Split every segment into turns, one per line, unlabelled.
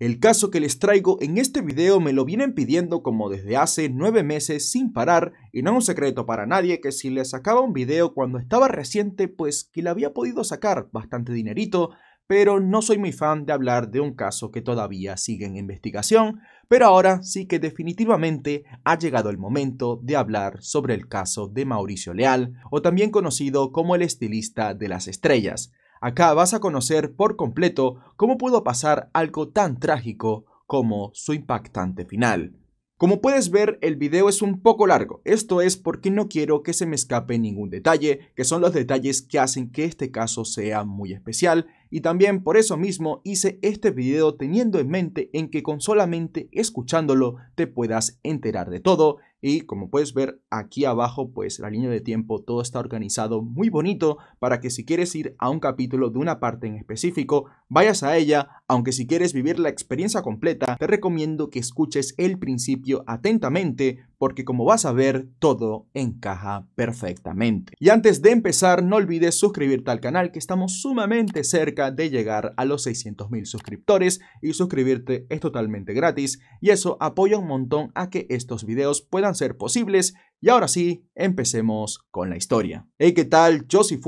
El caso que les traigo en este video me lo vienen pidiendo como desde hace 9 meses sin parar y no es un secreto para nadie que si les sacaba un video cuando estaba reciente pues que le había podido sacar bastante dinerito, pero no soy muy fan de hablar de un caso que todavía sigue en investigación, pero ahora sí que definitivamente ha llegado el momento de hablar sobre el caso de Mauricio Leal, o también conocido como el estilista de las estrellas. Acá vas a conocer por completo cómo pudo pasar algo tan trágico como su impactante final. Como puedes ver, el video es un poco largo. Esto es porque no quiero que se me escape ningún detalle, que son los detalles que hacen que este caso sea muy especial. Y también por eso mismo hice este video teniendo en mente en que con solamente escuchándolo te puedas enterar de todo y como puedes ver aquí abajo, pues la línea de tiempo, todo está organizado muy bonito para que si quieres ir a un capítulo de una parte en específico, vayas a ella, aunque si quieres vivir la experiencia completa, te recomiendo que escuches el principio atentamente porque como vas a ver, todo encaja perfectamente. Y antes de empezar, no olvides suscribirte al canal que estamos sumamente cerca de llegar a los 600.000 suscriptores y suscribirte es totalmente gratis y eso apoya un montón a que estos videos puedan ser posibles y ahora sí, empecemos con la historia. Hey, ¿qué tal? Yo soy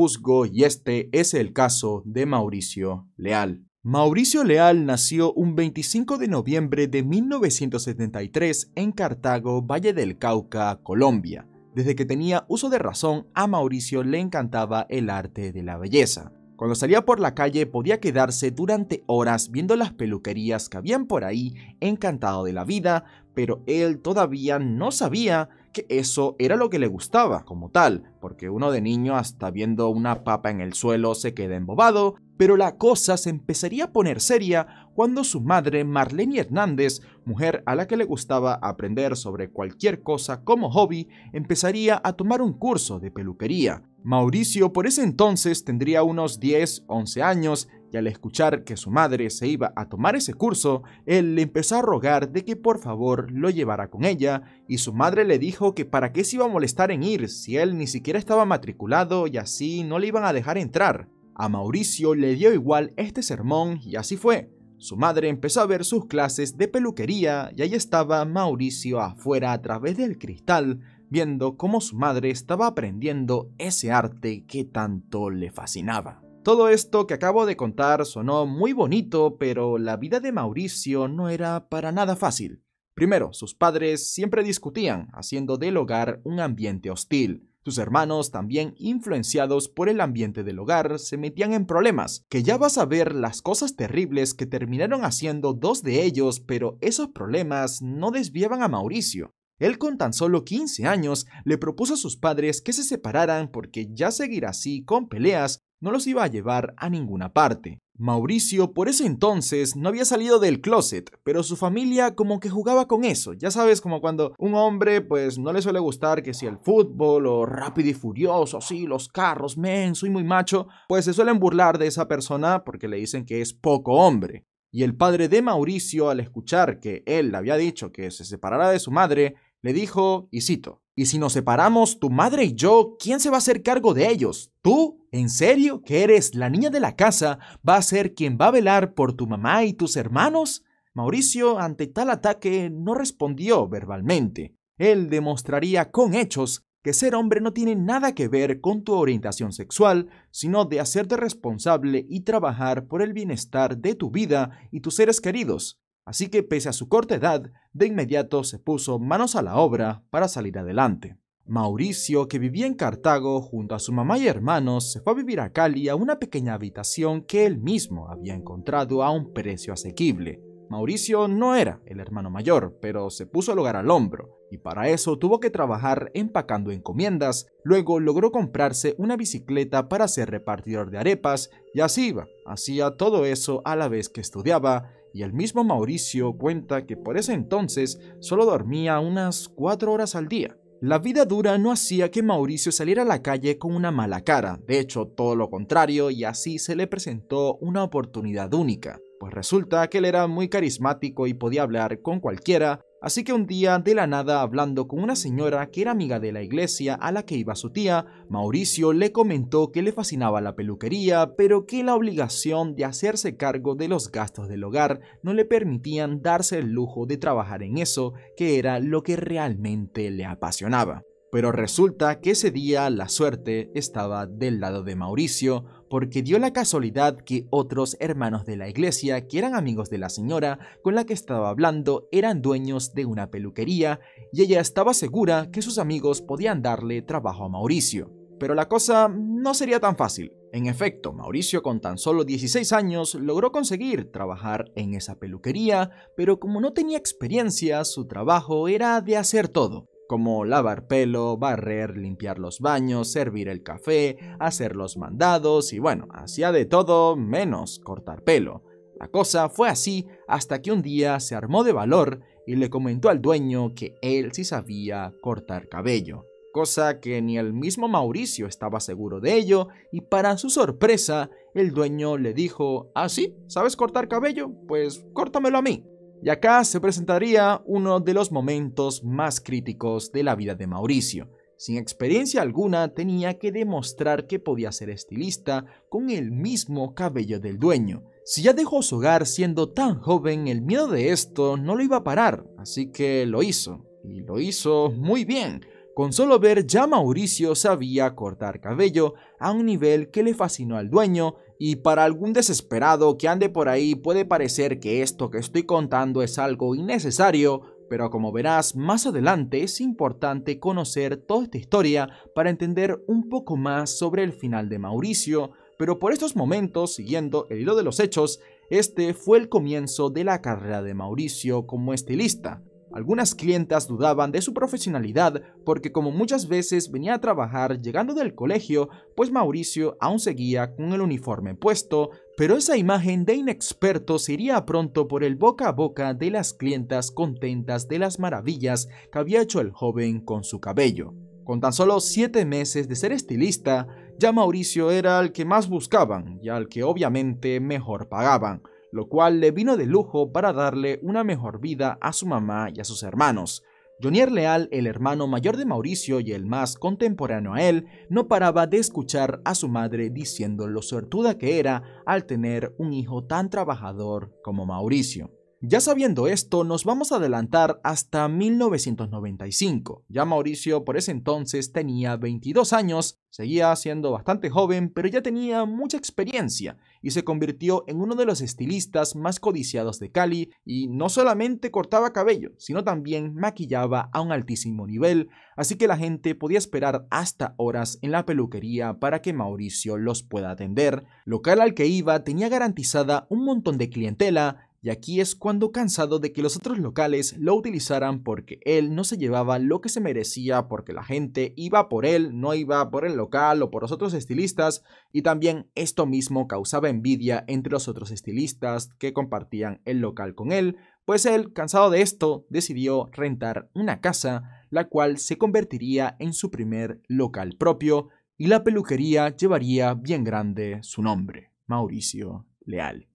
y este es el caso de Mauricio Leal. Mauricio Leal nació un 25 de noviembre de 1973 en Cartago, Valle del Cauca, Colombia. Desde que tenía uso de razón, a Mauricio le encantaba el arte de la belleza. Cuando salía por la calle podía quedarse durante horas viendo las peluquerías que habían por ahí, encantado de la vida, pero él todavía no sabía que eso era lo que le gustaba como tal, porque uno de niño hasta viendo una papa en el suelo se queda embobado, pero la cosa se empezaría a poner seria cuando su madre, Marlene Hernández, mujer a la que le gustaba aprender sobre cualquier cosa como hobby, empezaría a tomar un curso de peluquería. Mauricio por ese entonces tendría unos 10, 11 años y al escuchar que su madre se iba a tomar ese curso, él le empezó a rogar de que por favor lo llevara con ella y su madre le dijo que para qué se iba a molestar en ir si él ni siquiera estaba matriculado y así no le iban a dejar entrar. A Mauricio le dio igual este sermón y así fue. Su madre empezó a ver sus clases de peluquería y ahí estaba Mauricio afuera a través del cristal, viendo cómo su madre estaba aprendiendo ese arte que tanto le fascinaba. Todo esto que acabo de contar sonó muy bonito, pero la vida de Mauricio no era para nada fácil. Primero, sus padres siempre discutían, haciendo del hogar un ambiente hostil. Sus hermanos, también influenciados por el ambiente del hogar, se metían en problemas, que ya vas a ver las cosas terribles que terminaron haciendo dos de ellos, pero esos problemas no desviaban a Mauricio. Él con tan solo 15 años le propuso a sus padres que se separaran porque ya seguir así con peleas no los iba a llevar a ninguna parte. Mauricio por ese entonces no había salido del closet, pero su familia como que jugaba con eso, ya sabes, como cuando un hombre pues no le suele gustar que si el fútbol o rápido y furioso, sí, los carros, menso y muy macho, pues se suelen burlar de esa persona porque le dicen que es poco hombre. Y el padre de Mauricio al escuchar que él le había dicho que se separara de su madre, le dijo, y cito, ¿y si nos separamos, tu madre y yo, quién se va a hacer cargo de ellos? ¿Tú? ¿En serio que eres la niña de la casa? ¿Va a ser quien va a velar por tu mamá y tus hermanos? Mauricio, ante tal ataque, no respondió verbalmente. Él demostraría con hechos que ser hombre no tiene nada que ver con tu orientación sexual, sino de hacerte responsable y trabajar por el bienestar de tu vida y tus seres queridos. Así que pese a su corta edad, de inmediato se puso manos a la obra para salir adelante. Mauricio, que vivía en Cartago junto a su mamá y hermanos, se fue a vivir a Cali a una pequeña habitación que él mismo había encontrado a un precio asequible. Mauricio no era el hermano mayor, pero se puso el hogar al hombro, y para eso tuvo que trabajar empacando encomiendas, luego logró comprarse una bicicleta para ser repartidor de arepas, y así iba, hacía todo eso a la vez que estudiaba, y el mismo Mauricio cuenta que por ese entonces solo dormía unas cuatro horas al día. La vida dura no hacía que Mauricio saliera a la calle con una mala cara, de hecho todo lo contrario y así se le presentó una oportunidad única, pues resulta que él era muy carismático y podía hablar con cualquiera, Así que un día, de la nada, hablando con una señora que era amiga de la iglesia a la que iba su tía, Mauricio le comentó que le fascinaba la peluquería, pero que la obligación de hacerse cargo de los gastos del hogar no le permitían darse el lujo de trabajar en eso, que era lo que realmente le apasionaba. Pero resulta que ese día la suerte estaba del lado de Mauricio, porque dio la casualidad que otros hermanos de la iglesia, que eran amigos de la señora con la que estaba hablando, eran dueños de una peluquería, y ella estaba segura que sus amigos podían darle trabajo a Mauricio. Pero la cosa no sería tan fácil. En efecto, Mauricio con tan solo 16 años logró conseguir trabajar en esa peluquería, pero como no tenía experiencia, su trabajo era de hacer todo como lavar pelo, barrer, limpiar los baños, servir el café, hacer los mandados y bueno, hacía de todo menos cortar pelo. La cosa fue así hasta que un día se armó de valor y le comentó al dueño que él sí sabía cortar cabello, cosa que ni el mismo Mauricio estaba seguro de ello y para su sorpresa el dueño le dijo, ¿ah sí? ¿Sabes cortar cabello? Pues córtamelo a mí. Y acá se presentaría uno de los momentos más críticos de la vida de Mauricio. Sin experiencia alguna tenía que demostrar que podía ser estilista con el mismo cabello del dueño. Si ya dejó su hogar siendo tan joven, el miedo de esto no lo iba a parar, así que lo hizo. Y lo hizo muy bien. Con solo ver ya Mauricio sabía cortar cabello a un nivel que le fascinó al dueño y para algún desesperado que ande por ahí puede parecer que esto que estoy contando es algo innecesario, pero como verás más adelante es importante conocer toda esta historia para entender un poco más sobre el final de Mauricio, pero por estos momentos, siguiendo el hilo de los hechos, este fue el comienzo de la carrera de Mauricio como estilista. Algunas clientas dudaban de su profesionalidad porque como muchas veces venía a trabajar llegando del colegio, pues Mauricio aún seguía con el uniforme puesto, pero esa imagen de inexperto se iría pronto por el boca a boca de las clientas contentas de las maravillas que había hecho el joven con su cabello. Con tan solo 7 meses de ser estilista, ya Mauricio era el que más buscaban y al que obviamente mejor pagaban lo cual le vino de lujo para darle una mejor vida a su mamá y a sus hermanos. Jonier Leal, el hermano mayor de Mauricio y el más contemporáneo a él, no paraba de escuchar a su madre diciendo lo suertuda que era al tener un hijo tan trabajador como Mauricio. Ya sabiendo esto, nos vamos a adelantar hasta 1995. Ya Mauricio por ese entonces tenía 22 años, seguía siendo bastante joven, pero ya tenía mucha experiencia y se convirtió en uno de los estilistas más codiciados de Cali y no solamente cortaba cabello, sino también maquillaba a un altísimo nivel, así que la gente podía esperar hasta horas en la peluquería para que Mauricio los pueda atender, local al que iba tenía garantizada un montón de clientela y aquí es cuando cansado de que los otros locales lo utilizaran porque él no se llevaba lo que se merecía porque la gente iba por él, no iba por el local o por los otros estilistas y también esto mismo causaba envidia entre los otros estilistas que compartían el local con él, pues él, cansado de esto, decidió rentar una casa, la cual se convertiría en su primer local propio y la peluquería llevaría bien grande su nombre, Mauricio Leal.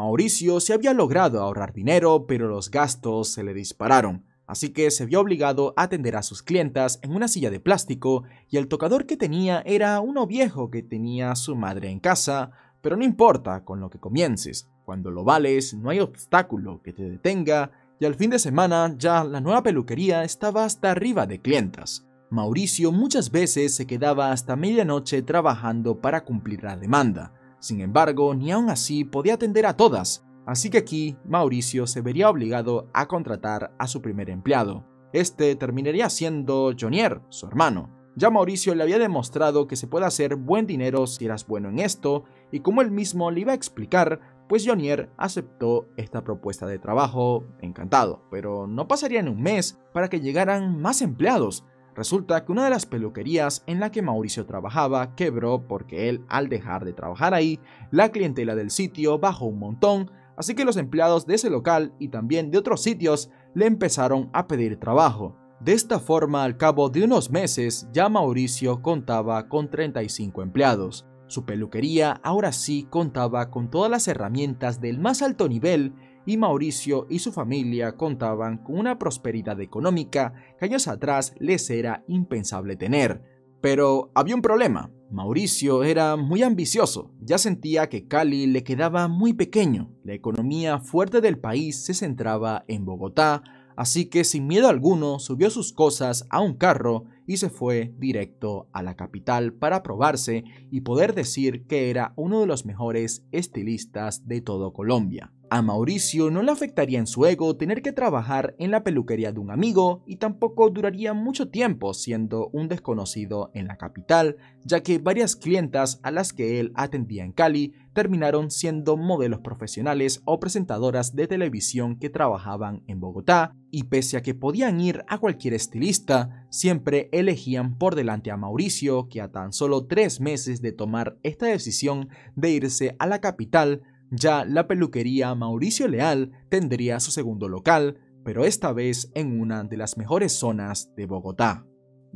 Mauricio se había logrado ahorrar dinero, pero los gastos se le dispararon, así que se vio obligado a atender a sus clientas en una silla de plástico y el tocador que tenía era uno viejo que tenía su madre en casa, pero no importa con lo que comiences, cuando lo vales no hay obstáculo que te detenga y al fin de semana ya la nueva peluquería estaba hasta arriba de clientas. Mauricio muchas veces se quedaba hasta medianoche trabajando para cumplir la demanda, sin embargo, ni aún así podía atender a todas, así que aquí Mauricio se vería obligado a contratar a su primer empleado. Este terminaría siendo Jonier, su hermano. Ya Mauricio le había demostrado que se puede hacer buen dinero si eras bueno en esto, y como él mismo le iba a explicar, pues Jonier aceptó esta propuesta de trabajo encantado, pero no pasaría ni un mes para que llegaran más empleados, Resulta que una de las peluquerías en la que Mauricio trabajaba quebró porque él, al dejar de trabajar ahí, la clientela del sitio bajó un montón, así que los empleados de ese local y también de otros sitios le empezaron a pedir trabajo. De esta forma, al cabo de unos meses, ya Mauricio contaba con 35 empleados. Su peluquería ahora sí contaba con todas las herramientas del más alto nivel y Mauricio y su familia contaban con una prosperidad económica que años atrás les era impensable tener. Pero había un problema. Mauricio era muy ambicioso, ya sentía que Cali le quedaba muy pequeño. La economía fuerte del país se centraba en Bogotá, así que sin miedo alguno subió sus cosas a un carro y se fue directo a la capital para probarse y poder decir que era uno de los mejores estilistas de todo Colombia. A Mauricio no le afectaría en su ego tener que trabajar en la peluquería de un amigo y tampoco duraría mucho tiempo siendo un desconocido en la capital, ya que varias clientas a las que él atendía en Cali terminaron siendo modelos profesionales o presentadoras de televisión que trabajaban en Bogotá, y pese a que podían ir a cualquier estilista, siempre elegían por delante a Mauricio, que a tan solo tres meses de tomar esta decisión de irse a la capital, ya la peluquería Mauricio Leal tendría su segundo local, pero esta vez en una de las mejores zonas de Bogotá.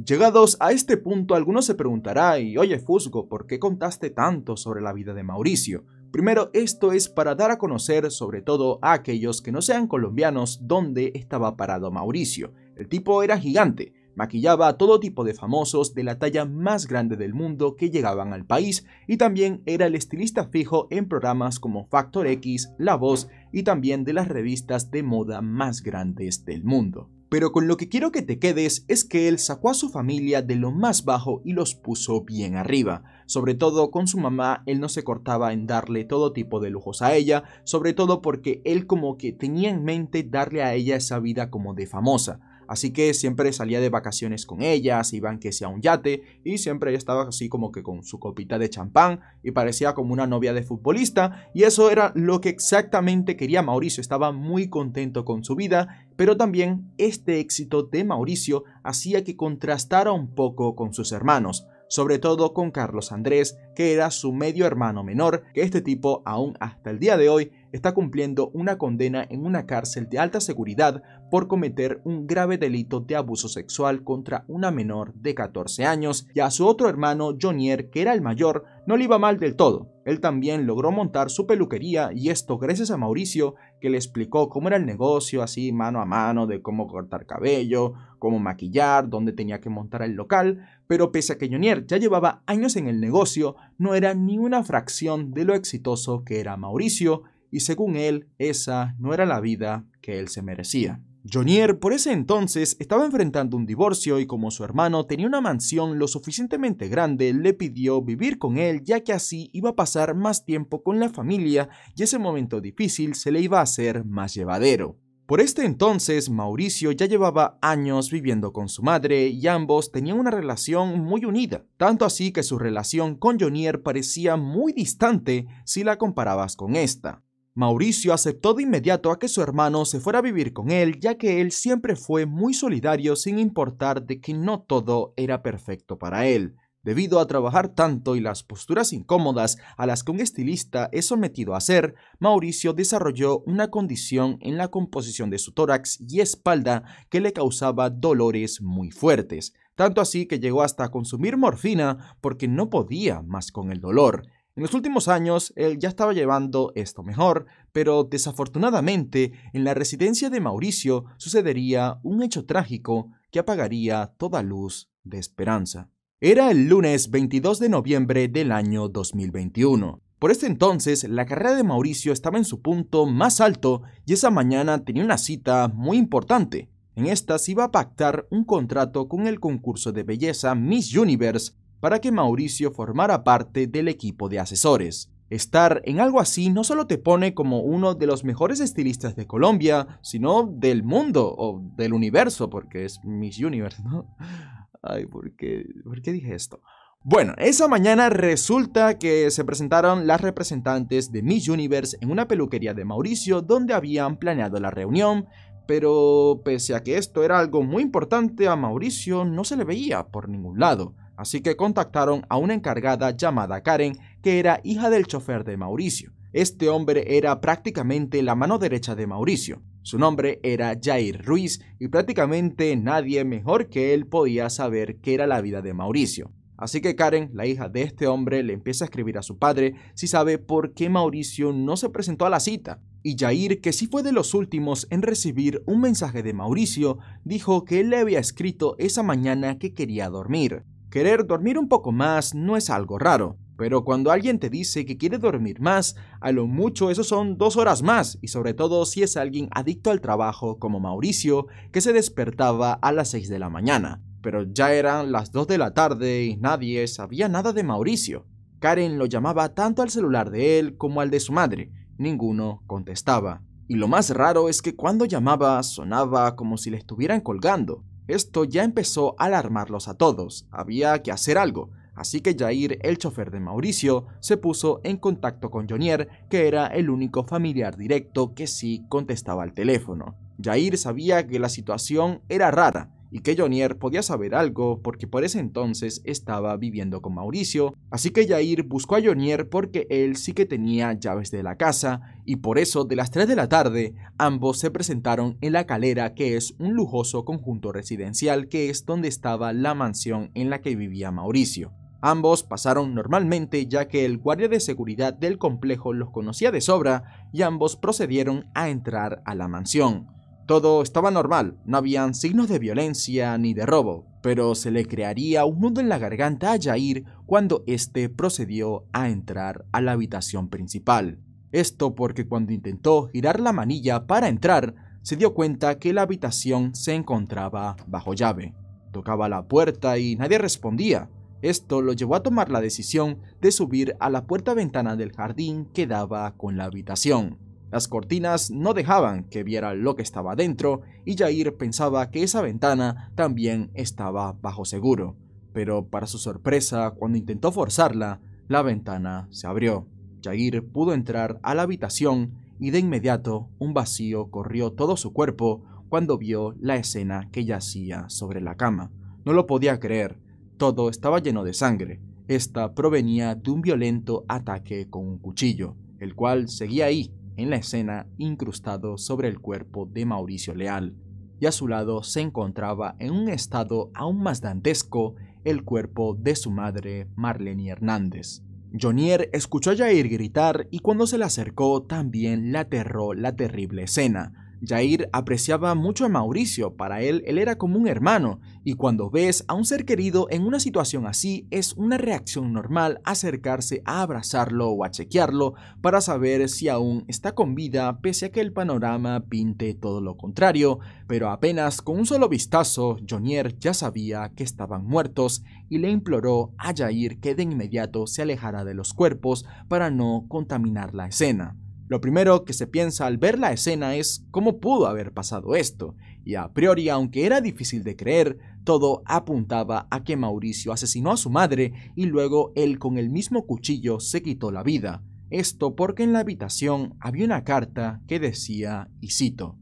Llegados a este punto, algunos se preguntará, y oye Fusgo, ¿por qué contaste tanto sobre la vida de Mauricio? Primero, esto es para dar a conocer sobre todo a aquellos que no sean colombianos dónde estaba parado Mauricio. El tipo era gigante, Maquillaba a todo tipo de famosos de la talla más grande del mundo que llegaban al país y también era el estilista fijo en programas como Factor X, La Voz y también de las revistas de moda más grandes del mundo. Pero con lo que quiero que te quedes es que él sacó a su familia de lo más bajo y los puso bien arriba. Sobre todo con su mamá, él no se cortaba en darle todo tipo de lujos a ella, sobre todo porque él como que tenía en mente darle a ella esa vida como de famosa. Así que siempre salía de vacaciones con ellas, iban que sea un yate y siempre ella estaba así como que con su copita de champán y parecía como una novia de futbolista y eso era lo que exactamente quería Mauricio, estaba muy contento con su vida, pero también este éxito de Mauricio hacía que contrastara un poco con sus hermanos sobre todo con Carlos Andrés, que era su medio hermano menor, que este tipo aún hasta el día de hoy está cumpliendo una condena en una cárcel de alta seguridad por cometer un grave delito de abuso sexual contra una menor de 14 años y a su otro hermano Jonier, que era el mayor, no le iba mal del todo, él también logró montar su peluquería y esto gracias a Mauricio que le explicó cómo era el negocio así mano a mano de cómo cortar cabello, cómo maquillar, dónde tenía que montar el local, pero pese a que Jonier ya llevaba años en el negocio, no era ni una fracción de lo exitoso que era Mauricio y según él esa no era la vida que él se merecía. Jonier por ese entonces estaba enfrentando un divorcio y como su hermano tenía una mansión lo suficientemente grande, le pidió vivir con él ya que así iba a pasar más tiempo con la familia y ese momento difícil se le iba a hacer más llevadero. Por este entonces, Mauricio ya llevaba años viviendo con su madre y ambos tenían una relación muy unida, tanto así que su relación con Jonier parecía muy distante si la comparabas con esta. Mauricio aceptó de inmediato a que su hermano se fuera a vivir con él, ya que él siempre fue muy solidario sin importar de que no todo era perfecto para él, debido a trabajar tanto y las posturas incómodas a las que un estilista es sometido a hacer, Mauricio desarrolló una condición en la composición de su tórax y espalda que le causaba dolores muy fuertes, tanto así que llegó hasta a consumir morfina porque no podía más con el dolor. En los últimos años, él ya estaba llevando esto mejor, pero desafortunadamente, en la residencia de Mauricio sucedería un hecho trágico que apagaría toda luz de esperanza. Era el lunes 22 de noviembre del año 2021. Por este entonces, la carrera de Mauricio estaba en su punto más alto y esa mañana tenía una cita muy importante. En esta se iba a pactar un contrato con el concurso de belleza Miss Universe para que Mauricio formara parte del equipo de asesores. Estar en algo así no solo te pone como uno de los mejores estilistas de Colombia, sino del mundo o del universo, porque es Miss Universe, ¿no? Ay, ¿por qué, ¿por qué dije esto? Bueno, esa mañana resulta que se presentaron las representantes de Miss Universe en una peluquería de Mauricio donde habían planeado la reunión, pero pese a que esto era algo muy importante, a Mauricio no se le veía por ningún lado así que contactaron a una encargada llamada Karen, que era hija del chofer de Mauricio. Este hombre era prácticamente la mano derecha de Mauricio. Su nombre era Jair Ruiz y prácticamente nadie mejor que él podía saber qué era la vida de Mauricio. Así que Karen, la hija de este hombre, le empieza a escribir a su padre si sabe por qué Mauricio no se presentó a la cita. Y Jair, que sí fue de los últimos en recibir un mensaje de Mauricio, dijo que él le había escrito esa mañana que quería dormir. Querer dormir un poco más no es algo raro, pero cuando alguien te dice que quiere dormir más, a lo mucho eso son dos horas más, y sobre todo si es alguien adicto al trabajo como Mauricio, que se despertaba a las 6 de la mañana. Pero ya eran las 2 de la tarde y nadie sabía nada de Mauricio. Karen lo llamaba tanto al celular de él como al de su madre. Ninguno contestaba. Y lo más raro es que cuando llamaba sonaba como si le estuvieran colgando. Esto ya empezó a alarmarlos a todos, había que hacer algo, así que Jair, el chofer de Mauricio, se puso en contacto con Jonier, que era el único familiar directo que sí contestaba al teléfono. Jair sabía que la situación era rara y que Jonier podía saber algo porque por ese entonces estaba viviendo con Mauricio, así que Jair buscó a Jonier porque él sí que tenía llaves de la casa y por eso de las 3 de la tarde ambos se presentaron en la calera que es un lujoso conjunto residencial que es donde estaba la mansión en la que vivía Mauricio. Ambos pasaron normalmente ya que el guardia de seguridad del complejo los conocía de sobra y ambos procedieron a entrar a la mansión. Todo estaba normal, no habían signos de violencia ni de robo, pero se le crearía un nudo en la garganta a Jair cuando éste procedió a entrar a la habitación principal. Esto porque cuando intentó girar la manilla para entrar, se dio cuenta que la habitación se encontraba bajo llave. Tocaba la puerta y nadie respondía. Esto lo llevó a tomar la decisión de subir a la puerta-ventana del jardín que daba con la habitación. Las cortinas no dejaban que viera lo que estaba dentro y Jair pensaba que esa ventana también estaba bajo seguro. Pero para su sorpresa, cuando intentó forzarla, la ventana se abrió. Jair pudo entrar a la habitación y de inmediato un vacío corrió todo su cuerpo cuando vio la escena que yacía sobre la cama. No lo podía creer, todo estaba lleno de sangre. Esta provenía de un violento ataque con un cuchillo, el cual seguía ahí, en la escena incrustado sobre el cuerpo de Mauricio Leal, y a su lado se encontraba en un estado aún más dantesco el cuerpo de su madre Marlene Hernández. Jonier escuchó a Jair gritar y cuando se le acercó también le aterró la terrible escena, Jair apreciaba mucho a Mauricio, para él él era como un hermano, y cuando ves a un ser querido en una situación así es una reacción normal acercarse a abrazarlo o a chequearlo para saber si aún está con vida pese a que el panorama pinte todo lo contrario, pero apenas con un solo vistazo Jonier ya sabía que estaban muertos y le imploró a Jair que de inmediato se alejara de los cuerpos para no contaminar la escena. Lo primero que se piensa al ver la escena es cómo pudo haber pasado esto, y a priori, aunque era difícil de creer, todo apuntaba a que Mauricio asesinó a su madre y luego él con el mismo cuchillo se quitó la vida. Esto porque en la habitación había una carta que decía, y cito,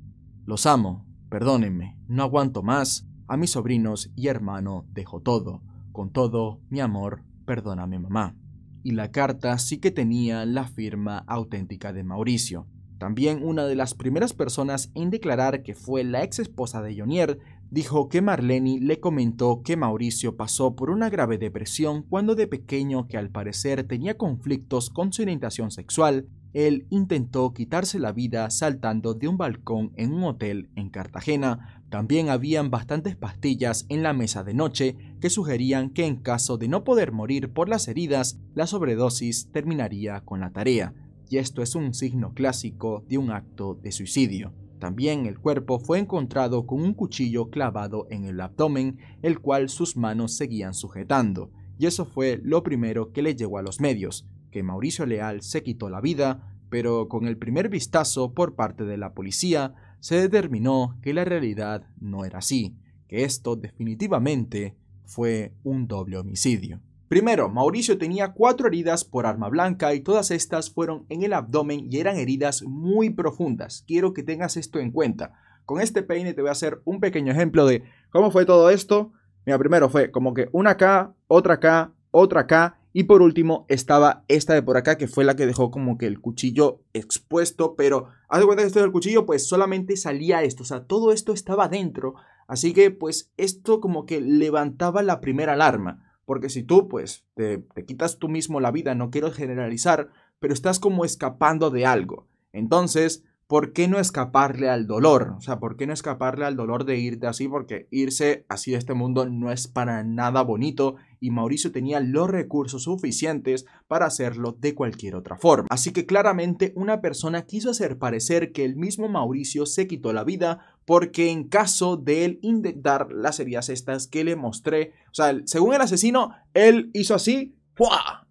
Los amo, perdónenme, no aguanto más, a mis sobrinos y hermano dejo todo, con todo, mi amor, perdóname mamá y la carta sí que tenía la firma auténtica de Mauricio. También una de las primeras personas en declarar que fue la ex esposa de Jonier dijo que Marlene le comentó que Mauricio pasó por una grave depresión cuando de pequeño que al parecer tenía conflictos con su orientación sexual, él intentó quitarse la vida saltando de un balcón en un hotel en Cartagena, también habían bastantes pastillas en la mesa de noche que sugerían que en caso de no poder morir por las heridas, la sobredosis terminaría con la tarea, y esto es un signo clásico de un acto de suicidio. También el cuerpo fue encontrado con un cuchillo clavado en el abdomen, el cual sus manos seguían sujetando, y eso fue lo primero que le llegó a los medios, que Mauricio Leal se quitó la vida, pero con el primer vistazo por parte de la policía, se determinó que la realidad no era así, que esto definitivamente fue un doble homicidio. Primero, Mauricio tenía cuatro heridas por arma blanca y todas estas fueron en el abdomen y eran heridas muy profundas. Quiero que tengas esto en cuenta. Con este peine te voy a hacer un pequeño ejemplo de cómo fue todo esto. Mira, primero fue como que una acá, otra acá, otra acá y por último estaba esta de por acá, que fue la que dejó como que el cuchillo expuesto, pero haz de cuenta que esto del cuchillo, pues solamente salía esto, o sea, todo esto estaba dentro, así que pues esto como que levantaba la primera alarma, porque si tú pues te, quitas tú mismo la vida, no quiero generalizar, pero estás como escapando de algo, entonces... ¿Por qué no escaparle al dolor? O sea, ¿por qué no escaparle al dolor de irte así? Porque irse así de este mundo no es para nada bonito y Mauricio tenía los recursos suficientes para hacerlo de cualquier otra forma. Así que claramente una persona quiso hacer parecer que el mismo Mauricio se quitó la vida porque en caso de él intentar las heridas estas que le mostré, o sea, según el asesino, él hizo así,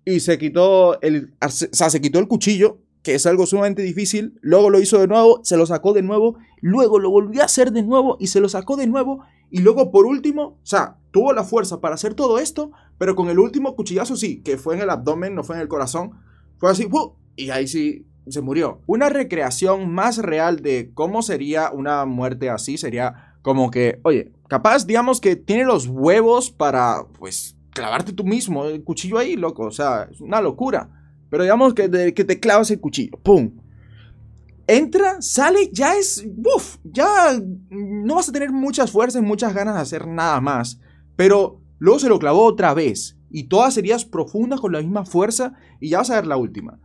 y se quitó el, se quitó el cuchillo que es algo sumamente difícil, luego lo hizo de nuevo, se lo sacó de nuevo, luego lo volvió a hacer de nuevo y se lo sacó de nuevo, y luego por último, o sea, tuvo la fuerza para hacer todo esto, pero con el último cuchillazo sí, que fue en el abdomen, no fue en el corazón, fue así, y ahí sí se murió. Una recreación más real de cómo sería una muerte así sería como que, oye, capaz, digamos que tiene los huevos para, pues, clavarte tú mismo el cuchillo ahí, loco, o sea, es una locura. Pero digamos que, te clavas el cuchillo. ¡Pum! Entra, sale, ya es. ¡Buf! Ya no vas a tener muchas fuerzas y muchas ganas de hacer nada más. Pero luego se lo clavó otra vez. Y todas serías profundas con la misma fuerza. Y ya vas a ver la última.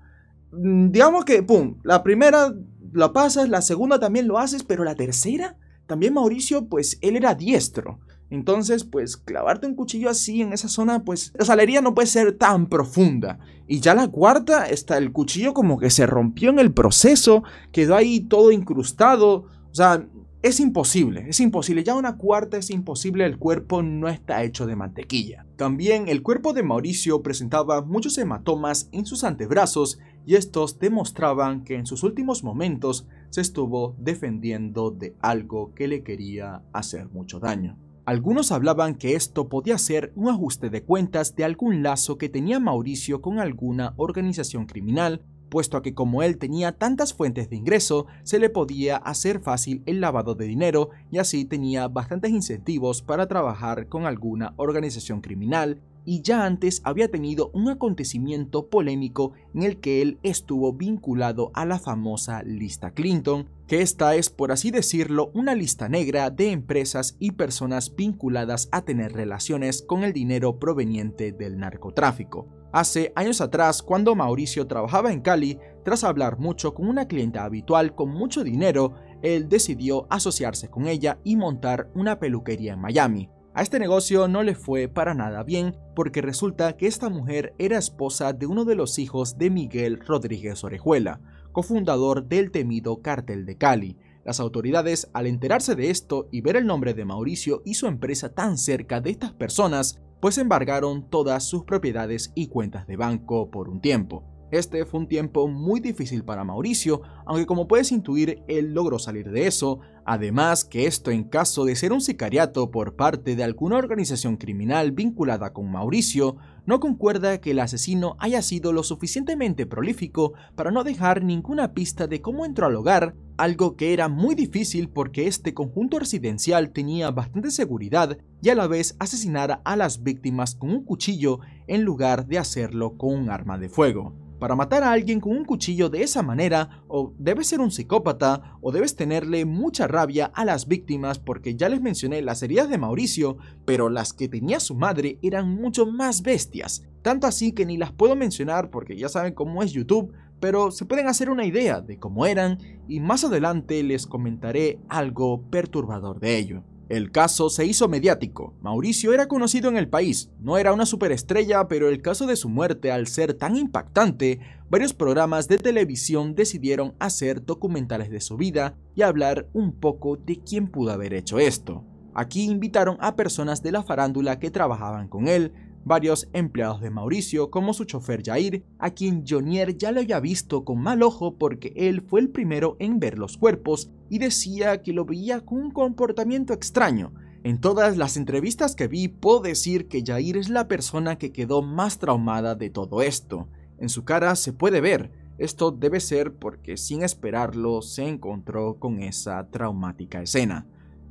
Mm, digamos que, ¡pum! La primera la pasas, la segunda también lo haces, pero la tercera. También Mauricio, pues él era diestro. Entonces, pues clavarte un cuchillo así en esa zona, pues la salería no puede ser tan profunda. Y ya la cuarta, está el cuchillo como que se rompió en el proceso, quedó ahí todo incrustado. O sea, es imposible, es imposible. Ya una cuarta es imposible, el cuerpo no está hecho de mantequilla. También el cuerpo de Mauricio presentaba muchos hematomas en sus antebrazos y estos demostraban que en sus últimos momentos se estuvo defendiendo de algo que le quería hacer mucho daño. Algunos hablaban que esto podía ser un ajuste de cuentas de algún lazo que tenía Mauricio con alguna organización criminal, puesto a que como él tenía tantas fuentes de ingreso, se le podía hacer fácil el lavado de dinero y así tenía bastantes incentivos para trabajar con alguna organización criminal y ya antes había tenido un acontecimiento polémico en el que él estuvo vinculado a la famosa lista Clinton, que esta es, por así decirlo, una lista negra de empresas y personas vinculadas a tener relaciones con el dinero proveniente del narcotráfico. Hace años atrás, cuando Mauricio trabajaba en Cali, tras hablar mucho con una clienta habitual con mucho dinero, él decidió asociarse con ella y montar una peluquería en Miami. A este negocio no le fue para nada bien porque resulta que esta mujer era esposa de uno de los hijos de Miguel Rodríguez Orejuela, cofundador del temido cártel de Cali. Las autoridades, al enterarse de esto y ver el nombre de Mauricio y su empresa tan cerca de estas personas, pues embargaron todas sus propiedades y cuentas de banco por un tiempo. Este fue un tiempo muy difícil para Mauricio, aunque como puedes intuir, él logró salir de eso, Además que esto en caso de ser un sicariato por parte de alguna organización criminal vinculada con Mauricio, no concuerda que el asesino haya sido lo suficientemente prolífico para no dejar ninguna pista de cómo entró al hogar, algo que era muy difícil porque este conjunto residencial tenía bastante seguridad y a la vez asesinara a las víctimas con un cuchillo en lugar de hacerlo con un arma de fuego. Para matar a alguien con un cuchillo de esa manera, o debes ser un psicópata, o debes tenerle mucha rabia a las víctimas, porque ya les mencioné las heridas de Mauricio, pero las que tenía su madre eran mucho más bestias. Tanto así que ni las puedo mencionar porque ya saben cómo es YouTube, pero se pueden hacer una idea de cómo eran y más adelante les comentaré algo perturbador de ello. El caso se hizo mediático. Mauricio era conocido en el país, no era una superestrella, pero el caso de su muerte, al ser tan impactante, varios programas de televisión decidieron hacer documentales de su vida y hablar un poco de quién pudo haber hecho esto. Aquí invitaron a personas de la farándula que trabajaban con él, varios empleados de Mauricio, como su chofer Jair, a quien Jonier ya lo había visto con mal ojo porque él fue el primero en ver los cuerpos y decía que lo veía con un comportamiento extraño. En todas las entrevistas que vi, puedo decir que Jair es la persona que quedó más traumada de todo esto. En su cara se puede ver, esto debe ser porque sin esperarlo se encontró con esa traumática escena.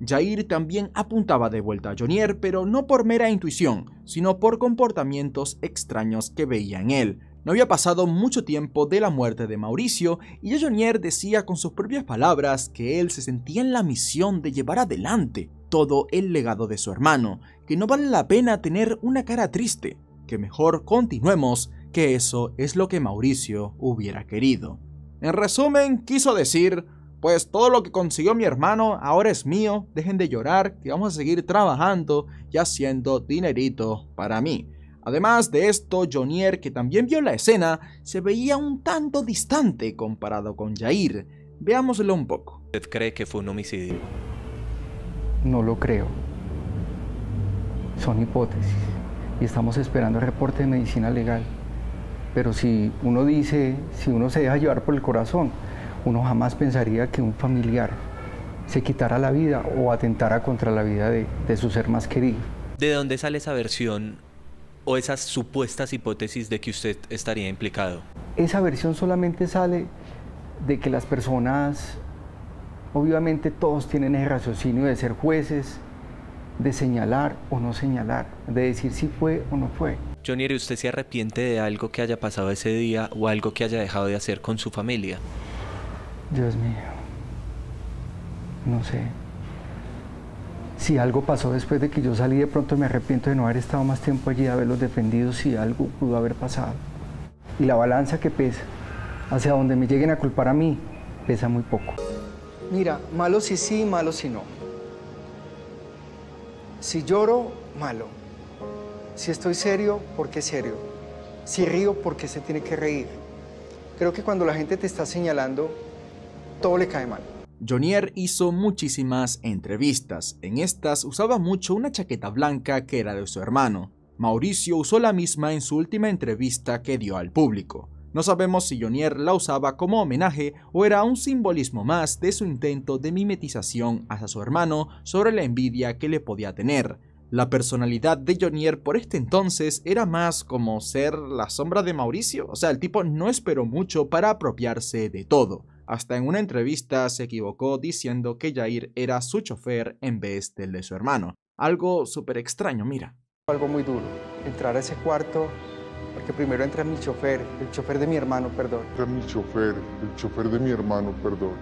Jair también apuntaba de vuelta a Jonier, pero no por mera intuición, sino por comportamientos extraños que veía en él. No había pasado mucho tiempo de la muerte de Mauricio y Jonier decía con sus propias palabras que él se sentía en la misión de llevar adelante todo el legado de su hermano, que no vale la pena tener una cara triste, que mejor continuemos, que eso es lo que Mauricio hubiera querido. En resumen, quiso decir, pues todo lo que consiguió mi hermano ahora es mío, dejen de llorar, que vamos a seguir trabajando y haciendo dinerito para mí. Además de esto, Jonier, que también vio la escena, se veía un tanto distante comparado con Jair. Veámoslo un poco. ¿Usted cree que fue un homicidio? No lo creo. Son hipótesis
y estamos esperando el reporte de medicina legal. Pero si uno dice, si uno se deja llevar por el corazón, uno jamás pensaría que un familiar se quitara la vida o atentara contra la vida de, su ser más querido.
¿De dónde sale esa versión o esas supuestas hipótesis de que usted estaría implicado?
Esa versión solamente sale de que las personas, obviamente todos tienen el raciocinio de ser jueces, de señalar o no señalar, de decir si fue o no fue.
Johnny, ¿usted se arrepiente de algo que haya pasado ese día o algo que haya dejado de hacer con su familia?
Dios mío, no sé. Si algo pasó después de que yo salí, de pronto me arrepiento de no haber estado más tiempo allí, de haberlos defendido si algo pudo haber pasado. Y la balanza que pesa, hacia donde me lleguen a culpar a mí, pesa muy poco. Mira, malo si sí, malo si no. Si lloro, malo. Si estoy serio, porque serio. Si río, porque se tiene que reír. Creo que cuando la gente te está señalando, todo le cae mal.
Jonier hizo muchísimas entrevistas. En estas usaba mucho una chaqueta blanca que era de su hermano. Mauricio usó la misma en su última entrevista que dio al público. No sabemos si Jonier la usaba como homenaje o era un simbolismo más de su intento de mimetización hacia su hermano sobre la envidia que le podía tener. La personalidad de Jonier por este entonces era más como ser la sombra de Mauricio, o sea, el tipo no esperó mucho para apropiarse de todo. Hasta en una entrevista se equivocó diciendo que Jair era su chofer en vez del de su hermano. Algo súper extraño, mira. Algo muy duro. Entrar a ese cuarto, porque primero entra mi chofer, el chofer de mi hermano, perdón. Entra mi chofer, el chofer de mi hermano, perdón.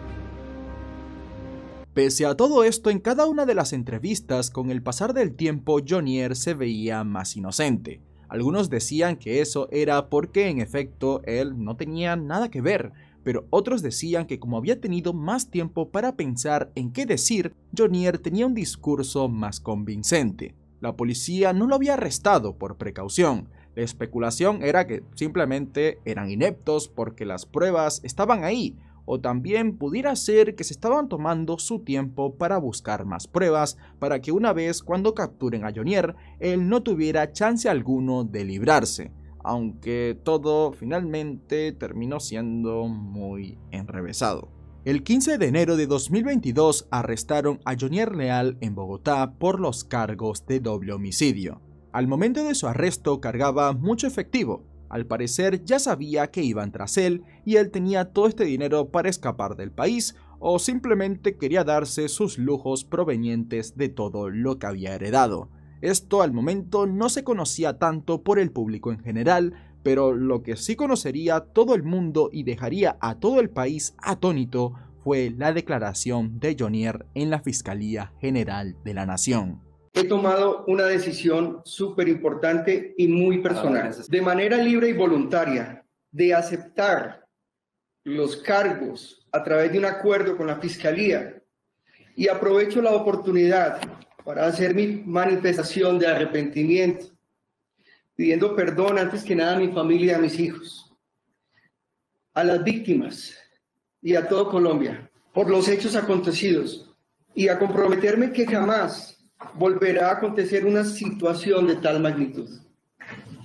Pese a todo esto, en cada una de las entrevistas, con el pasar del tiempo, Jonier se veía más inocente. Algunos decían que eso era porque en efecto él no tenía nada que ver, pero otros decían que como había tenido más tiempo para pensar en qué decir, Jonier tenía un discurso más convincente. La policía no lo había arrestado por precaución. La especulación era que simplemente eran ineptos porque las pruebas estaban ahí, o también pudiera ser que se estaban tomando su tiempo para buscar más pruebas para que una vez cuando capturen a Jonier, él no tuviera chance alguno de librarse aunque todo finalmente terminó siendo muy enrevesado. El 15 de enero de 2022 arrestaron a Jonier Leal en Bogotá por los cargos de doble homicidio. Al momento de su arresto cargaba mucho efectivo. Al parecer ya sabía que iban tras él y él tenía todo este dinero para escapar del país o simplemente quería darse sus lujos provenientes de todo lo que había heredado. Esto al momento no se conocía tanto por el público en general, pero lo que sí conocería todo el mundo y dejaría a todo el país atónito fue la declaración de Jonier en la Fiscalía General de la Nación.
He tomado una decisión súper importante y muy personal. De manera libre y voluntaria, de aceptar los cargos a través de un acuerdo con la Fiscalía. Y aprovecho la oportunidad para hacer mi manifestación de arrepentimiento, pidiendo perdón antes que nada a mi familia, a mis hijos, a las víctimas y a todo Colombia por los hechos acontecidos y a comprometerme que jamás volverá a acontecer una situación de tal magnitud.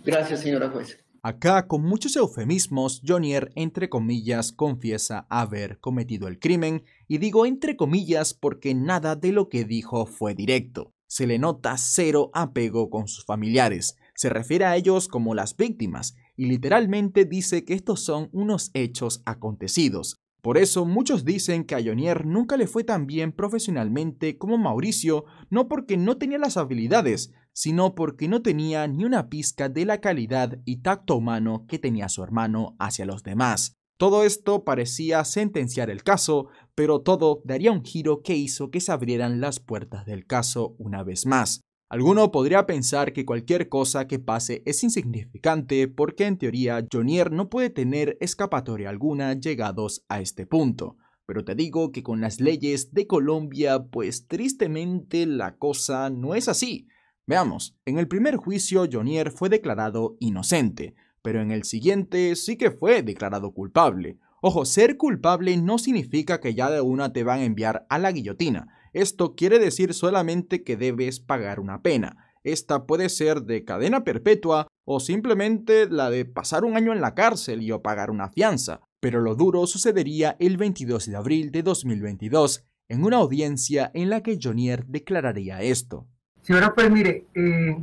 Gracias, señora jueza.
Acá, con muchos eufemismos, Jonier, entre comillas, confiesa haber cometido el crimen, y digo entre comillas porque nada de lo que dijo fue directo. Se le nota cero apego con sus familiares, se refiere a ellos como las víctimas, y literalmente dice que estos son unos hechos acontecidos. Por eso muchos dicen que a Jonier nunca le fue tan bien profesionalmente como Mauricio, no porque no tenía las habilidades, sino porque no tenía ni una pizca de la calidad y tacto humano que tenía su hermano hacia los demás. Todo esto parecía sentenciar el caso, pero todo daría un giro que hizo que se abrieran las puertas del caso una vez más. Alguno podría pensar que cualquier cosa que pase es insignificante porque en teoría Jonier no puede tener escapatoria alguna llegados a este punto. Pero te digo que con las leyes de Colombia, pues tristemente la cosa no es así. Veamos, en el primer juicio Jonier fue declarado inocente, pero en el siguiente sí que fue declarado culpable. Ojo, ser culpable no significa que ya de una te van a enviar a la guillotina. Esto quiere decir solamente que debes pagar una pena. Esta puede ser de cadena perpetua o simplemente la de pasar un año en la cárcel y o pagar una fianza. Pero lo duro sucedería el 22 de abril de 2022, en una audiencia en la que Jonier declararía esto.
Señora, pues mire, eh,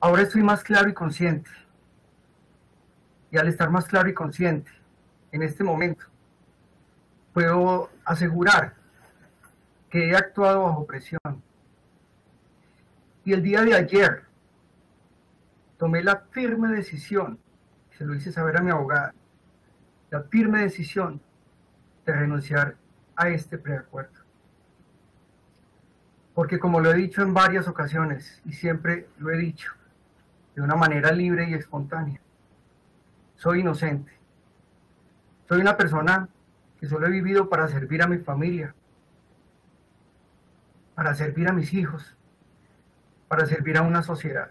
ahora estoy más claro y consciente. Y al estar más claro y consciente en este momento, puedo asegurar que he actuado bajo presión. Y el día de ayer tomé la firme decisión, se lo hice saber a mi abogada, la firme decisión de renunciar a este preacuerdo porque como lo he dicho en varias ocasiones y siempre lo he dicho de una manera libre y espontánea, soy inocente. Soy una persona que solo he vivido para servir a mi familia, para servir a mis hijos, para servir a una sociedad.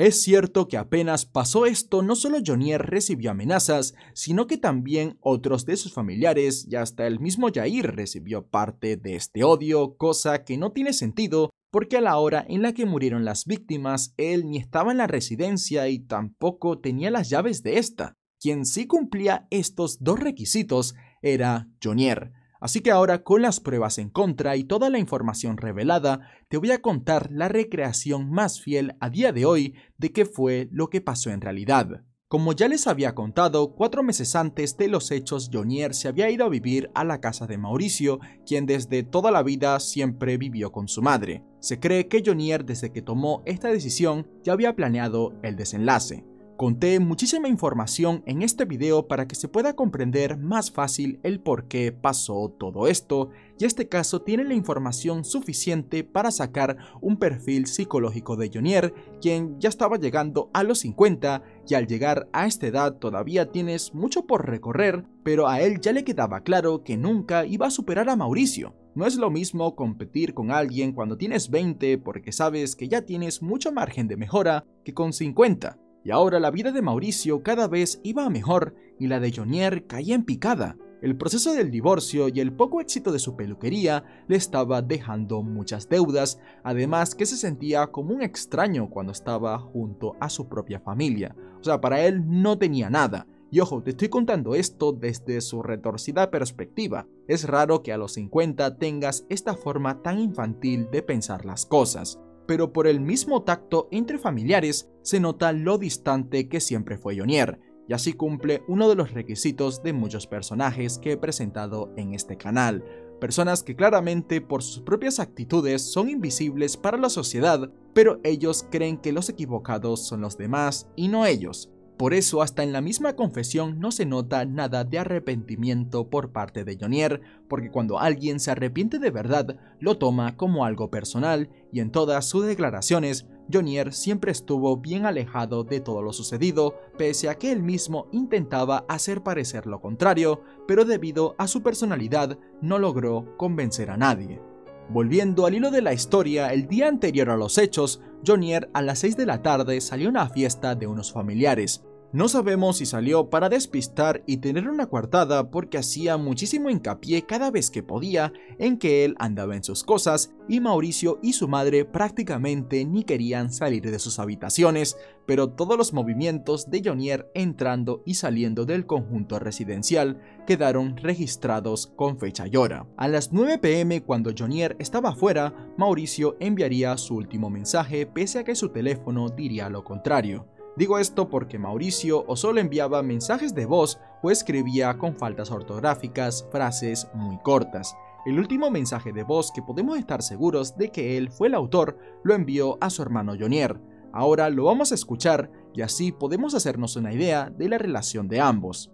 Es cierto que apenas pasó esto, no solo Jonier recibió amenazas, sino que también otros de sus familiares y hasta el mismo Jair recibió parte de este odio, cosa que no tiene sentido porque a la hora en la que murieron las víctimas, él ni estaba en la residencia y tampoco tenía las llaves de esta. Quien sí cumplía estos dos requisitos era Jonier. Así que ahora, con las pruebas en contra y toda la información revelada, te voy a contar la recreación más fiel a día de hoy de qué fue lo que pasó en realidad. Como ya les había contado, cuatro meses antes de los hechos, Jonier se había ido a vivir a la casa de Mauricio, quien desde toda la vida siempre vivió con su madre. Se cree que Jonier desde que tomó esta decisión ya había planeado el desenlace. Conté muchísima información en este video para que se pueda comprender más fácil el por qué pasó todo esto y este caso tiene la información suficiente para sacar un perfil psicológico de Jonier, quien ya estaba llegando a los 50 y al llegar a esta edad todavía tienes mucho por recorrer, pero a él ya le quedaba claro que nunca iba a superar a Mauricio. No es lo mismo competir con alguien cuando tienes 20 porque sabes que ya tienes mucho margen de mejora que con 50. Y ahora la vida de Mauricio cada vez iba mejor y la de Jonier caía en picada. El proceso del divorcio y el poco éxito de su peluquería le estaba dejando muchas deudas, además que se sentía como un extraño cuando estaba junto a su propia familia. O sea, para él no tenía nada. Y ojo, te estoy contando esto desde su retorcida perspectiva. Es raro que a los 50 tengas esta forma tan infantil de pensar las cosas pero por el mismo tacto entre familiares se nota lo distante que siempre fue Jonier, y así cumple uno de los requisitos de muchos personajes que he presentado en este canal, personas que claramente por sus propias actitudes son invisibles para la sociedad, pero ellos creen que los equivocados son los demás y no ellos. Por eso hasta en la misma confesión no se nota nada de arrepentimiento por parte de Jonier, porque cuando alguien se arrepiente de verdad, lo toma como algo personal, y en todas sus declaraciones, Jonier siempre estuvo bien alejado de todo lo sucedido, pese a que él mismo intentaba hacer parecer lo contrario, pero debido a su personalidad no logró convencer a nadie. Volviendo al hilo de la historia, el día anterior a los hechos, Jonier a las 6 de la tarde salió a una fiesta de unos familiares. No sabemos si salió para despistar y tener una coartada porque hacía muchísimo hincapié cada vez que podía en que él andaba en sus cosas y Mauricio y su madre prácticamente ni querían salir de sus habitaciones, pero todos los movimientos de Jonier entrando y saliendo del conjunto residencial quedaron registrados con fecha y hora. A las 9 pm cuando Jonier estaba afuera, Mauricio enviaría su último mensaje pese a que su teléfono diría lo contrario. Digo esto porque Mauricio o solo enviaba mensajes de voz o escribía con faltas ortográficas frases muy cortas. El último mensaje de voz que podemos estar seguros de que él fue el autor lo envió a su hermano Jonier. Ahora lo vamos a escuchar y así podemos hacernos una idea de la relación de ambos.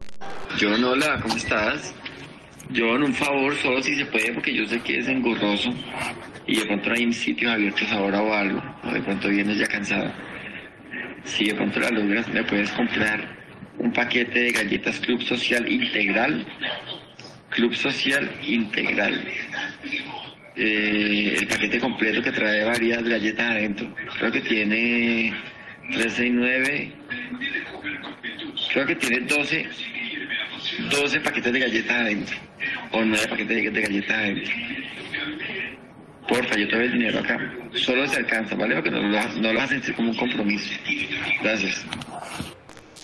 no, hola, ¿cómo estás? en un favor, solo si se puede, porque yo sé que es engorroso y de pronto hay sitio abiertos ahora o algo, de pronto vienes ya cansada. Si yo pronto la logras, me puedes comprar un paquete de galletas Club Social Integral. Club Social Integral. Eh, el paquete completo que trae varias galletas adentro. Creo que tiene y 9 Creo que tiene 12, 12 paquetes de galletas adentro. O 9 paquetes de galletas adentro. Porfa, yo te doy el dinero acá. Solo se alcanza, ¿vale? Porque no lo, como un compromiso. Gracias.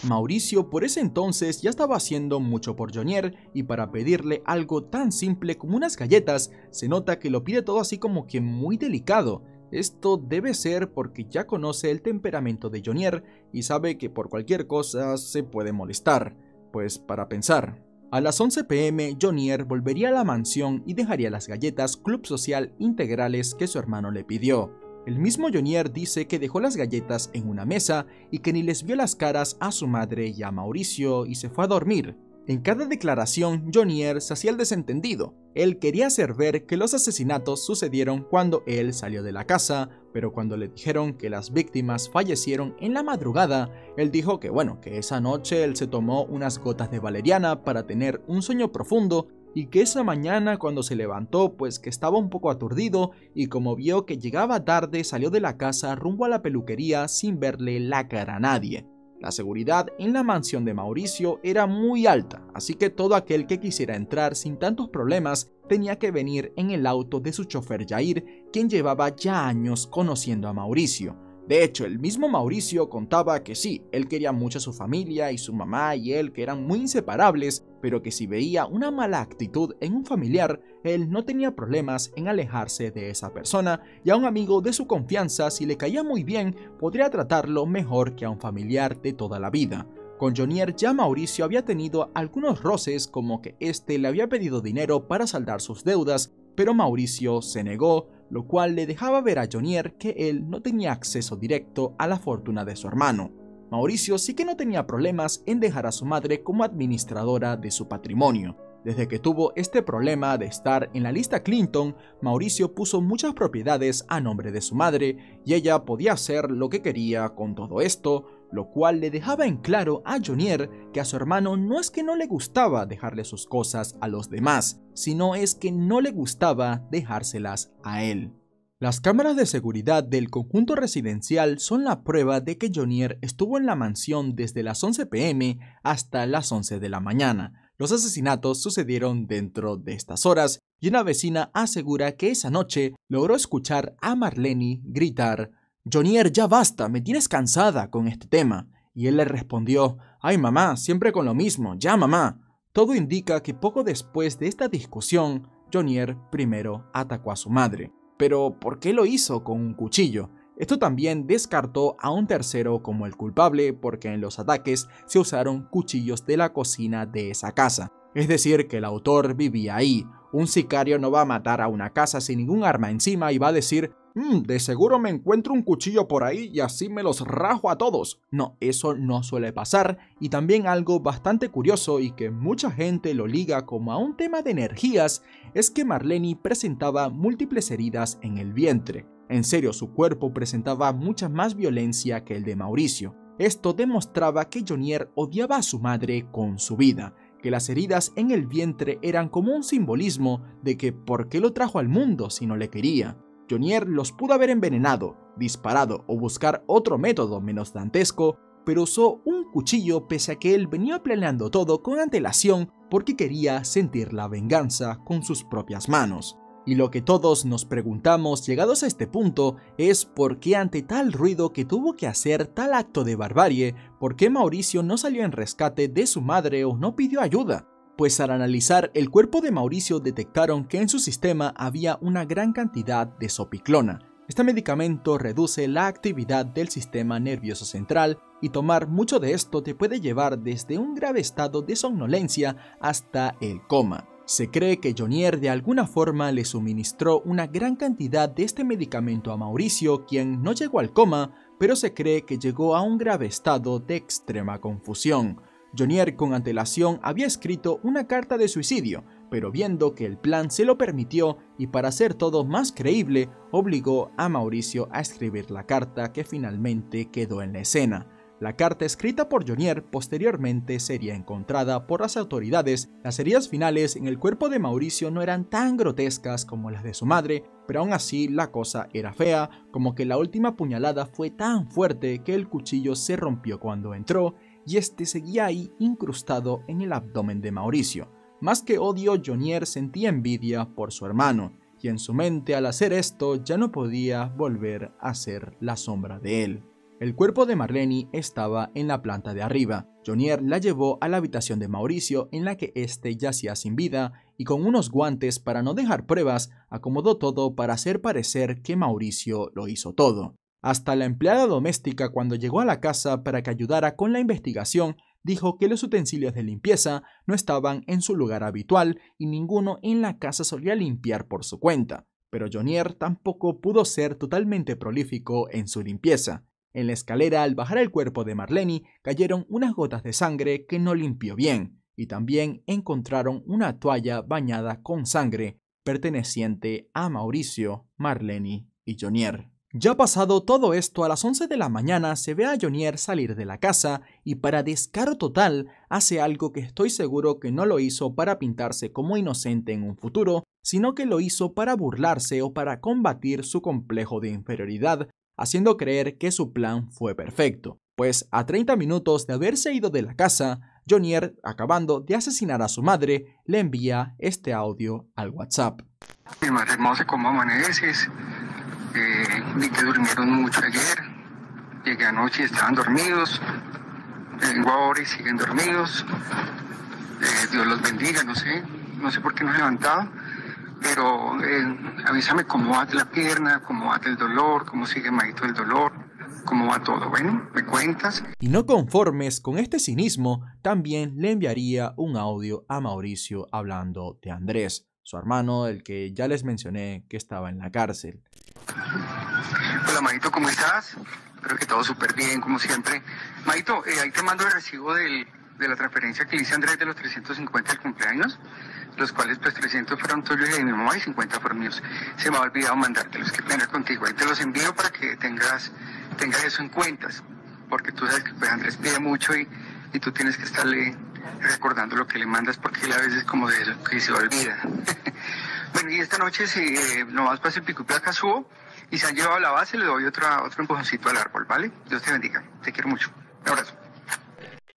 Mauricio por ese entonces ya estaba haciendo mucho por Jonier y para pedirle algo tan simple como unas galletas, se nota que lo pide todo así como que muy delicado. Esto debe ser porque ya conoce el temperamento de Jonier y sabe que por cualquier cosa se puede molestar, pues para pensar. A las 11 pm, Jonier volvería a la mansión y dejaría las galletas Club Social integrales que su hermano le pidió. El mismo Jonier dice que dejó las galletas en una mesa y que ni les vio las caras a su madre y a Mauricio y se fue a dormir, en cada declaración, Johnny se hacía el desentendido. Él quería hacer ver que los asesinatos sucedieron cuando él salió de la casa, pero cuando le dijeron que las víctimas fallecieron en la madrugada, él dijo que bueno, que esa noche él se tomó unas gotas de valeriana para tener un sueño profundo y que esa mañana cuando se levantó pues que estaba un poco aturdido y como vio que llegaba tarde salió de la casa rumbo a la peluquería sin verle la cara a nadie. La seguridad en la mansión de Mauricio era muy alta, así que todo aquel que quisiera entrar sin tantos problemas tenía que venir en el auto de su chofer Jair, quien llevaba ya años conociendo a Mauricio. De hecho, el mismo Mauricio contaba que sí, él quería mucho a su familia y su mamá y él que eran muy inseparables, pero que si veía una mala actitud en un familiar, él no tenía problemas en alejarse de esa persona y a un amigo de su confianza, si le caía muy bien, podría tratarlo mejor que a un familiar de toda la vida. Con Jonier ya Mauricio había tenido algunos roces como que este le había pedido dinero para saldar sus deudas, pero Mauricio se negó, lo cual le dejaba ver a Jonier que él no tenía acceso directo a la fortuna de su hermano. Mauricio sí que no tenía problemas en dejar a su madre como administradora de su patrimonio. Desde que tuvo este problema de estar en la lista Clinton, Mauricio puso muchas propiedades a nombre de su madre y ella podía hacer lo que quería con todo esto, lo cual le dejaba en claro a Jonier que a su hermano no es que no le gustaba dejarle sus cosas a los demás, sino es que no le gustaba dejárselas a él. Las cámaras de seguridad del conjunto residencial son la prueba de que Jonier estuvo en la mansión desde las 11 pm hasta las 11 de la mañana. Los asesinatos sucedieron dentro de estas horas y una vecina asegura que esa noche logró escuchar a Marlene gritar Jonier, ya basta, me tienes cansada con este tema. Y él le respondió, ay mamá, siempre con lo mismo, ya mamá. Todo indica que poco después de esta discusión, Jonier primero atacó a su madre. Pero, ¿por qué lo hizo con un cuchillo? Esto también descartó a un tercero como el culpable porque en los ataques se usaron cuchillos de la cocina de esa casa. Es decir, que el autor vivía ahí. Un sicario no va a matar a una casa sin ningún arma encima y va a decir, Mm, de seguro me encuentro un cuchillo por ahí y así me los rajo a todos. No, eso no suele pasar y también algo bastante curioso y que mucha gente lo liga como a un tema de energías es que Marlene presentaba múltiples heridas en el vientre. En serio, su cuerpo presentaba mucha más violencia que el de Mauricio. Esto demostraba que Jonier odiaba a su madre con su vida, que las heridas en el vientre eran como un simbolismo de que por qué lo trajo al mundo si no le quería los pudo haber envenenado, disparado o buscar otro método menos dantesco, pero usó un cuchillo pese a que él venía planeando todo con antelación porque quería sentir la venganza con sus propias manos. Y lo que todos nos preguntamos llegados a este punto es por qué ante tal ruido que tuvo que hacer tal acto de barbarie, por qué Mauricio no salió en rescate de su madre o no pidió ayuda, pues al analizar el cuerpo de Mauricio detectaron que en su sistema había una gran cantidad de sopiclona. Este medicamento reduce la actividad del sistema nervioso central y tomar mucho de esto te puede llevar desde un grave estado de somnolencia hasta el coma. Se cree que Jonier de alguna forma le suministró una gran cantidad de este medicamento a Mauricio, quien no llegó al coma, pero se cree que llegó a un grave estado de extrema confusión. Jonier con antelación había escrito una carta de suicidio, pero viendo que el plan se lo permitió y para hacer todo más creíble, obligó a Mauricio a escribir la carta que finalmente quedó en la escena. La carta escrita por Jonier posteriormente sería encontrada por las autoridades. Las heridas finales en el cuerpo de Mauricio no eran tan grotescas como las de su madre, pero aún así la cosa era fea, como que la última puñalada fue tan fuerte que el cuchillo se rompió cuando entró y este seguía ahí incrustado en el abdomen de Mauricio. Más que odio, Jonier sentía envidia por su hermano, y en su mente al hacer esto ya no podía volver a ser la sombra de él. El cuerpo de Marlene estaba en la planta de arriba. Jonier la llevó a la habitación de Mauricio en la que éste yacía sin vida y con unos guantes para no dejar pruebas acomodó todo para hacer parecer que Mauricio lo hizo todo. Hasta la empleada doméstica cuando llegó a la casa para que ayudara con la investigación dijo que los utensilios de limpieza no estaban en su lugar habitual y ninguno en la casa solía limpiar por su cuenta. Pero Jonier tampoco pudo ser totalmente prolífico en su limpieza. En la escalera al bajar el cuerpo de Marleni, cayeron unas gotas de sangre que no limpió bien y también encontraron una toalla bañada con sangre perteneciente a Mauricio, Marleni y Jonier. Ya pasado todo esto, a las 11 de la mañana se ve a Jonier salir de la casa y para descaro total hace algo que estoy seguro que no lo hizo para pintarse como inocente en un futuro, sino que lo hizo para burlarse o para combatir su complejo de inferioridad, haciendo creer que su plan fue perfecto. Pues a 30 minutos de haberse ido de la casa, Jonier, acabando de asesinar a su madre, le envía este audio al WhatsApp.
Mi madre ¿cómo amaneces? eh, vi que durmieron mucho ayer, llegué anoche y estaban dormidos, vengo ahora y siguen dormidos, eh, Dios los bendiga, no sé, no sé por qué no he levantado, pero eh, avísame cómo va la pierna, cómo va el dolor, cómo sigue Maito el dolor, cómo va todo, bueno, me cuentas.
Y no conformes con este cinismo, también le enviaría un audio a Mauricio hablando de Andrés su hermano, el que ya les mencioné que estaba en la cárcel.
Hola, Maito, ¿cómo estás? Espero que todo súper bien, como siempre. Maito, eh, ahí te mando el recibo de la transferencia que le hice Andrés de los 350 del cumpleaños, los cuales pues 300 fueron tuyos y de mi mamá y 50 fueron míos. Se me ha olvidado mandártelos, qué pena contigo. Ahí te los envío para que tengas, tengas eso en cuentas, porque tú sabes que pues, Andrés pide mucho y, y tú tienes que estarle recordando lo que le mandas porque él a veces como de que se olvida. bueno, y esta noche si... no eh, nomás para el pico y subo y se han llevado a la base, le doy otra, otro empujoncito al árbol, ¿vale? Dios te bendiga, te quiero
mucho. abrazo.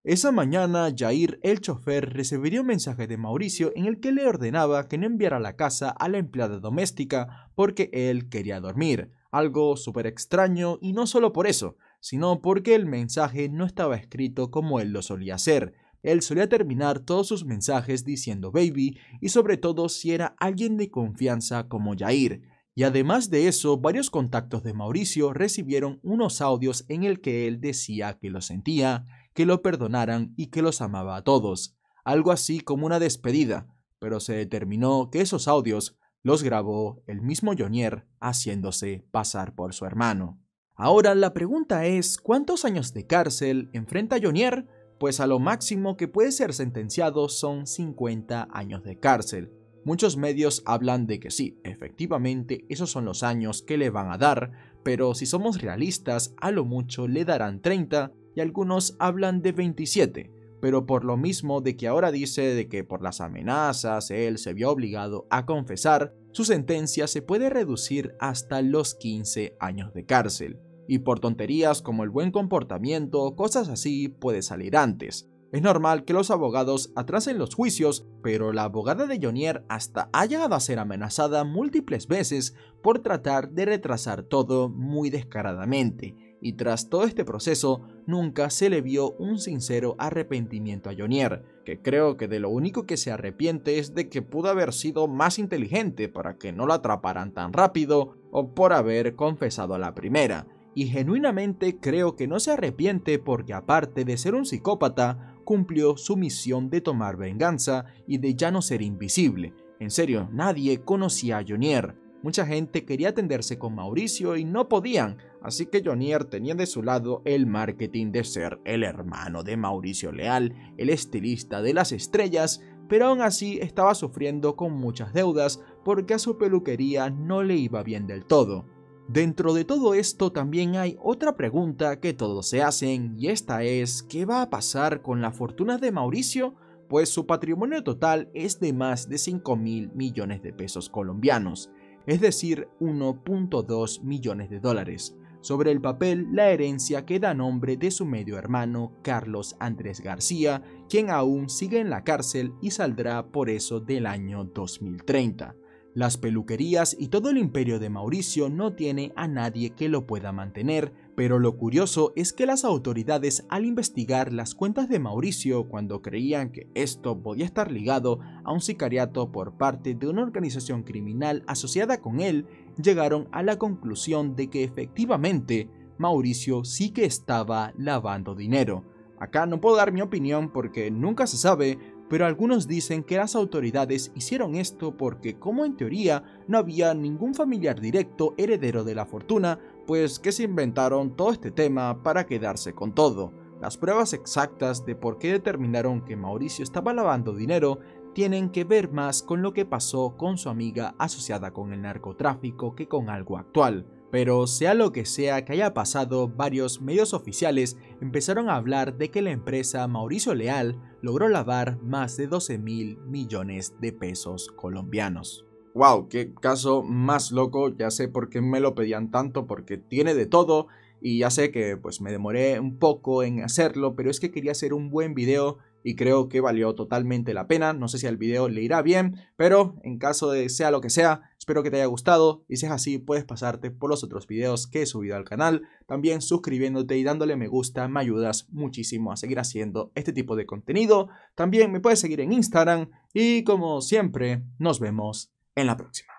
Esa mañana, Jair, el chofer, recibiría un mensaje de Mauricio en el que le ordenaba que no enviara la casa a la empleada doméstica porque él quería dormir. Algo súper extraño y no solo por eso, sino porque el mensaje no estaba escrito como él lo solía hacer. Él solía terminar todos sus mensajes diciendo baby y sobre todo si era alguien de confianza como Jair. Y además de eso, varios contactos de Mauricio recibieron unos audios en el que él decía que lo sentía, que lo perdonaran y que los amaba a todos, algo así como una despedida, pero se determinó que esos audios los grabó el mismo Jonier haciéndose pasar por su hermano. Ahora la pregunta es, ¿cuántos años de cárcel enfrenta Jonier pues a lo máximo que puede ser sentenciado son 50 años de cárcel. Muchos medios hablan de que sí, efectivamente, esos son los años que le van a dar, pero si somos realistas, a lo mucho le darán 30 y algunos hablan de 27, pero por lo mismo de que ahora dice de que por las amenazas él se vio obligado a confesar, su sentencia se puede reducir hasta los 15 años de cárcel y por tonterías como el buen comportamiento, cosas así, puede salir antes. Es normal que los abogados atrasen los juicios, pero la abogada de Jonier hasta ha llegado a ser amenazada múltiples veces por tratar de retrasar todo muy descaradamente, y tras todo este proceso nunca se le vio un sincero arrepentimiento a Jonier, que creo que de lo único que se arrepiente es de que pudo haber sido más inteligente para que no lo atraparan tan rápido o por haber confesado a la primera y genuinamente creo que no se arrepiente porque aparte de ser un psicópata, cumplió su misión de tomar venganza y de ya no ser invisible. En serio, nadie conocía a Jonier. Mucha gente quería atenderse con Mauricio y no podían, así que Jonier tenía de su lado el marketing de ser el hermano de Mauricio Leal, el estilista de las estrellas, pero aún así estaba sufriendo con muchas deudas porque a su peluquería no le iba bien del todo. Dentro de todo esto también hay otra pregunta que todos se hacen y esta es ¿qué va a pasar con la fortuna de Mauricio? Pues su patrimonio total es de más de 5 mil millones de pesos colombianos, es decir, 1.2 millones de dólares. Sobre el papel, la herencia queda a nombre de su medio hermano Carlos Andrés García, quien aún sigue en la cárcel y saldrá por eso del año 2030. Las peluquerías y todo el imperio de Mauricio no tiene a nadie que lo pueda mantener, pero lo curioso es que las autoridades al investigar las cuentas de Mauricio cuando creían que esto podía estar ligado a un sicariato por parte de una organización criminal asociada con él, llegaron a la conclusión de que efectivamente Mauricio sí que estaba lavando dinero. Acá no puedo dar mi opinión porque nunca se sabe, pero algunos dicen que las autoridades hicieron esto porque, como en teoría, no había ningún familiar directo heredero de la fortuna, pues que se inventaron todo este tema para quedarse con todo. Las pruebas exactas de por qué determinaron que Mauricio estaba lavando dinero tienen que ver más con lo que pasó con su amiga asociada con el narcotráfico que con algo actual. Pero sea lo que sea que haya pasado, varios medios oficiales empezaron a hablar de que la empresa Mauricio Leal logró lavar más de 12 mil millones de pesos colombianos. ¡Wow! ¡Qué caso más loco! Ya sé por qué me lo pedían tanto, porque tiene de todo y ya sé que pues me demoré un poco en hacerlo, pero es que quería hacer un buen video y creo que valió totalmente la pena. No sé si al video le irá bien, pero en caso de sea lo que sea, Espero que te haya gustado y si es así puedes pasarte por los otros videos que he subido al canal. También suscribiéndote y dándole me gusta me ayudas muchísimo a seguir haciendo este tipo de contenido. También me puedes seguir en Instagram y como siempre nos vemos en la próxima.